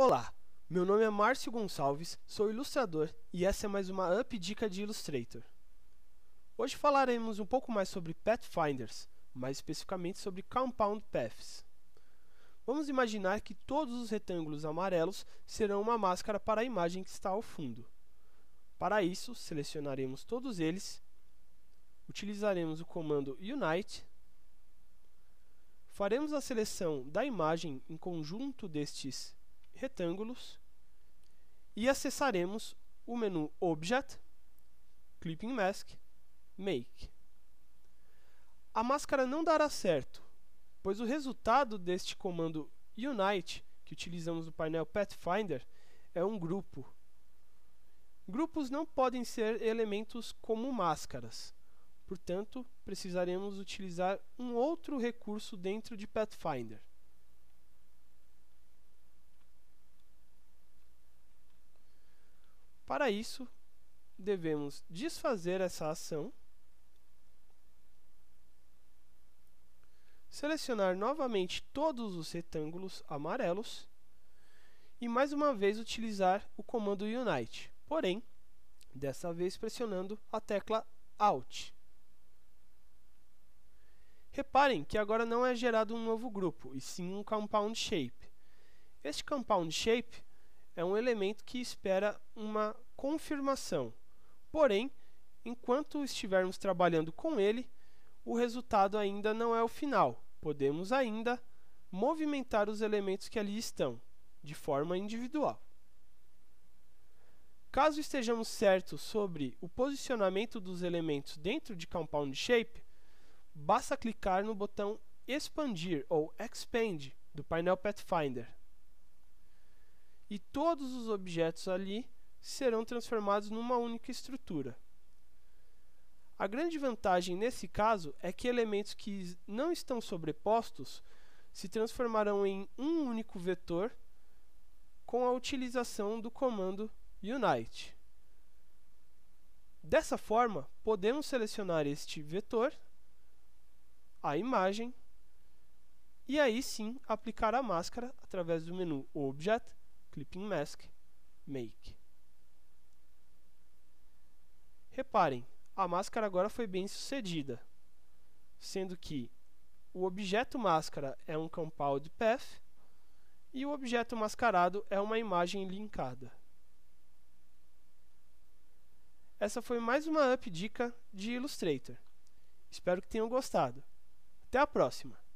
Olá, meu nome é Márcio Gonçalves, sou ilustrador e essa é mais uma Up Dica de Illustrator. Hoje falaremos um pouco mais sobre Pathfinders, mais especificamente sobre Compound Paths. Vamos imaginar que todos os retângulos amarelos serão uma máscara para a imagem que está ao fundo. Para isso, selecionaremos todos eles, utilizaremos o comando Unite, faremos a seleção da imagem em conjunto destes retângulos e acessaremos o menu Object, Clipping Mask, Make. A máscara não dará certo, pois o resultado deste comando Unite, que utilizamos no painel Pathfinder, é um grupo. Grupos não podem ser elementos como máscaras, portanto, precisaremos utilizar um outro recurso dentro de Pathfinder. Para isso, devemos desfazer essa ação, selecionar novamente todos os retângulos amarelos e mais uma vez utilizar o comando Unite, porém, dessa vez pressionando a tecla Alt. Reparem que agora não é gerado um novo grupo, e sim um Compound Shape. Este Compound Shape é um elemento que espera uma confirmação. Porém, enquanto estivermos trabalhando com ele, o resultado ainda não é o final. Podemos ainda movimentar os elementos que ali estão, de forma individual. Caso estejamos certos sobre o posicionamento dos elementos dentro de Compound Shape, basta clicar no botão Expandir ou Expand do painel Pathfinder e todos os objetos ali serão transformados numa única estrutura. A grande vantagem nesse caso é que elementos que não estão sobrepostos se transformarão em um único vetor com a utilização do comando unite. Dessa forma, podemos selecionar este vetor, a imagem, e aí sim aplicar a máscara através do menu Object clipping mask make. Reparem, a máscara agora foi bem sucedida, sendo que o objeto máscara é um compound path e o objeto mascarado é uma imagem linkada. Essa foi mais uma up dica de Illustrator. Espero que tenham gostado. Até a próxima!